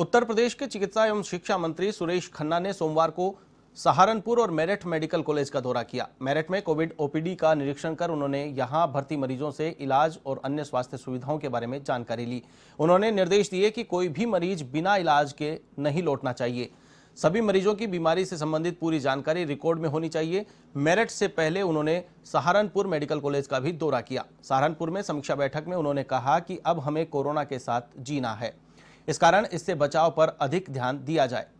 उत्तर प्रदेश के चिकित्सा एवं शिक्षा मंत्री सुरेश खन्ना ने सोमवार को सहारनपुर और मेरठ मेडिकल कॉलेज का दौरा किया मेरठ में कोविड ओपीडी का निरीक्षण कर उन्होंने यहां भर्ती मरीजों से इलाज और अन्य स्वास्थ्य सुविधाओं के बारे में जानकारी ली उन्होंने निर्देश दिए कि कोई भी मरीज बिना इलाज के नहीं लौटना चाहिए सभी मरीजों की बीमारी से संबंधित पूरी जानकारी रिकॉर्ड में होनी चाहिए मेरठ से पहले उन्होंने सहारनपुर मेडिकल कॉलेज का भी दौरा किया सहारनपुर में समीक्षा बैठक में उन्होंने कहा कि अब हमें कोरोना के साथ जीना है इस कारण इससे बचाव पर अधिक ध्यान दिया जाए